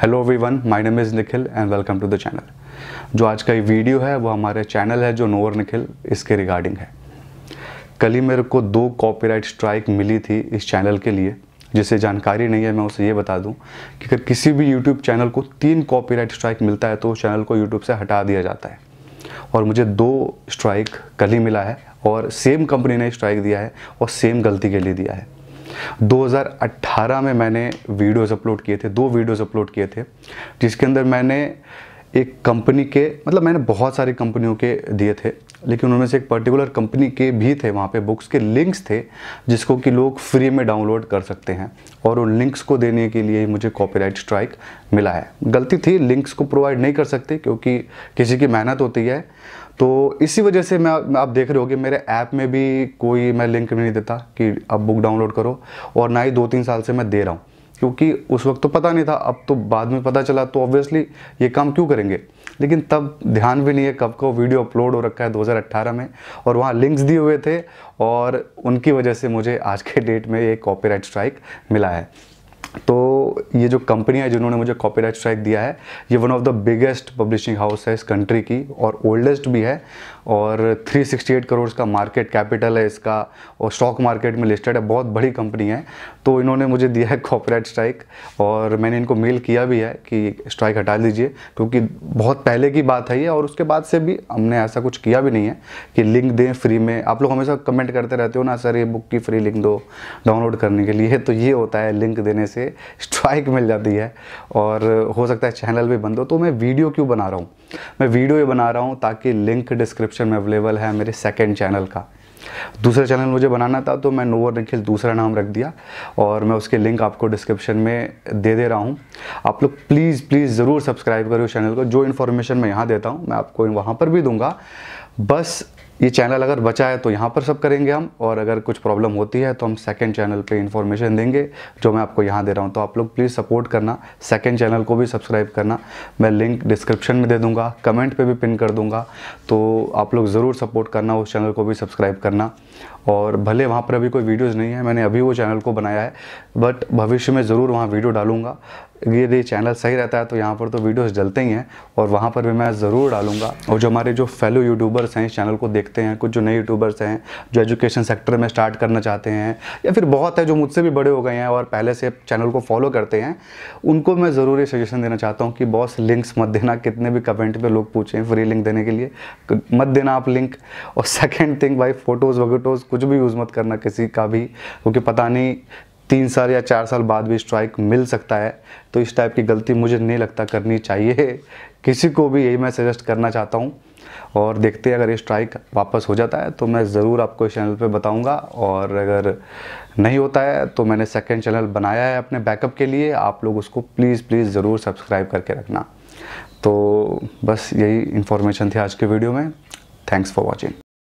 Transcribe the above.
hello everyone my name is Nikhil and welcome to the channel जो आज का ये वीडियो है वो हमारे चैनल है जो नोवर निखिल इसके रिगार्डिंग है कल ही मेरे को दो कॉपीराइट स्ट्राइक मिली थी इस चैनल के लिए जिसे जानकारी नहीं है मैं उसे ये बता दूं कि अगर किसी भी यूट्यूब चैनल को तीन कॉपीराइट स्ट्राइक मिलता है तो उस चैनल को यूट्यूब से हटा दिया जाता है और मुझे दो स्ट्राइक कल ही मिला है और सेम कंपनी ने स्ट्राइक दिया है और सेम गलती के लिए दिया है 2018 में मैंने वीडियोस अपलोड किए थे दो वीडियोस अपलोड किए थे जिसके अंदर मैंने एक कंपनी के मतलब मैंने बहुत सारी कंपनियों के दिए थे लेकिन उनमें से एक पर्टिकुलर कंपनी के भी थे वहाँ पे बुक्स के लिंक्स थे जिसको कि लोग फ्री में डाउनलोड कर सकते हैं और उन लिंक्स को देने के लिए मुझे कॉपीराइट स्ट्राइक मिला है गलती थी लिंक्स को प्रोवाइड नहीं कर सकते क्योंकि किसी की मेहनत होती है तो इसी वजह से मैं आप देख रहे होगे मेरे ऐप में भी कोई मैं लिंक भी नहीं देता कि अब बुक डाउनलोड करो और ना ही दो तीन साल से मैं दे रहा हूँ क्योंकि उस वक्त तो पता नहीं था अब तो बाद में पता चला तो ऑब्वियसली ये काम क्यों करेंगे लेकिन तब ध्यान भी नहीं है कब को वीडियो अपलोड हो रखा है 2018 में और वहाँ लिंक्स दिए हुए थे और उनकी वजह से मुझे आज के डेट में ये कॉपीराइट स्ट्राइक मिला है तो ये जो कंपनी है जिन्होंने मुझे कॉपीराइट स्ट्राइक दिया है ये one of the biggest publishing house है इस कंट्री की और ओल्डेस्ट भी है और 368 करोड़ का मार्केट कैपिटल है इसका और स्टॉक मार्केट में लिस्टेड है बहुत बड़ी कंपनी है तो इन्होंने मुझे दिया है कॉपरेट स्ट्राइक और मैंने इनको मेल किया भी है कि स्ट्राइक हटा लीजिए क्योंकि बहुत पहले की बात है ये और उसके बाद से भी हमने ऐसा कुछ किया भी नहीं है कि लिंक दें फ्री में आप लोग हमेशा कमेंट करते रहते हो ना सर ये बुक की फ्री लिंक दो डाउनलोड करने के लिए तो ये होता है लिंक देने से स्ट्राइक मिल जाती है और हो सकता है चैनल भी बंद हो तो मैं वीडियो क्यों बना रहा हूँ मैं वीडियो ये बना रहा हूँ ताकि लिंक डिस्क्रिप्शन डिस्क्रिप्शन में अवेलेबल है मेरे सेकेंड चैनल का दूसरा चैनल मुझे बनाना था तो मैं नोवर निखिल दूसरा नाम रख दिया और मैं उसके लिंक आपको डिस्क्रिप्शन में दे दे रहा हूँ आप लोग प्लीज़ प्लीज़ ज़रूर सब्सक्राइब करो चैनल को जो इन्फॉर्मेशन मैं यहाँ देता हूँ मैं आपको वहाँ पर भी दूंगा बस ये चैनल अगर बचा है तो यहाँ पर सब करेंगे हम और अगर कुछ प्रॉब्लम होती है तो हम सेकेंड चैनल पे इन्फॉर्मेशन देंगे जो मैं आपको यहाँ दे रहा हूँ तो आप लोग प्लीज़ सपोर्ट करना सेकेंड चैनल को भी सब्सक्राइब करना मैं लिंक डिस्क्रिप्शन में दे दूँगा कमेंट पर भी पिन कर दूँगा तो आप लोग ज़रूर सपोर्ट करना उस चैनल को भी सब्सक्राइब करना और भले वहाँ पर अभी कोई वीडियोज़ नहीं है मैंने अभी वो चैनल को बनाया है बट भविष्य में ज़रूर वहाँ वीडियो डालूँगा यदि चैनल सही रहता है तो यहाँ पर तो वीडियोस डलते ही हैं और वहाँ पर भी मैं ज़रूर डालूंगा और जो हमारे जो फेलो यूट्यूबर्स हैं इस चैनल को देखते हैं कुछ जो नए यूट्यूबर्स हैं जो एजुकेशन सेक्टर में स्टार्ट करना चाहते हैं या फिर बहुत है जो मुझसे भी बड़े हो गए हैं और पहले से चैनल को फॉलो करते हैं उनको मैं ज़रूर ये सजेशन देना चाहता हूँ कि बॉस लिंक्स मत देना कितने भी कमेंट पर लोग पूछें फ्री लिंक देने के लिए मत देना आप लिंक और सेकेंड थिंग भाई फ़ोटोज़ वगोटोज़ कुछ भी यूज़ मत करना किसी का भी क्योंकि पता नहीं तीन साल या चार साल बाद भी स्ट्राइक मिल सकता है तो इस टाइप की गलती मुझे नहीं लगता करनी चाहिए किसी को भी यही मैं सजेस्ट करना चाहता हूँ और देखते हैं अगर ये स्ट्राइक वापस हो जाता है तो मैं ज़रूर आपको इस चैनल पे बताऊंगा और अगर नहीं होता है तो मैंने सेकंड चैनल बनाया है अपने बैकअप के लिए आप लोग उसको प्लीज़ प्लीज़ ज़रूर सब्सक्राइब करके रखना तो बस यही इन्फॉर्मेशन थी आज के वीडियो में थैंक्स फॉर वॉचिंग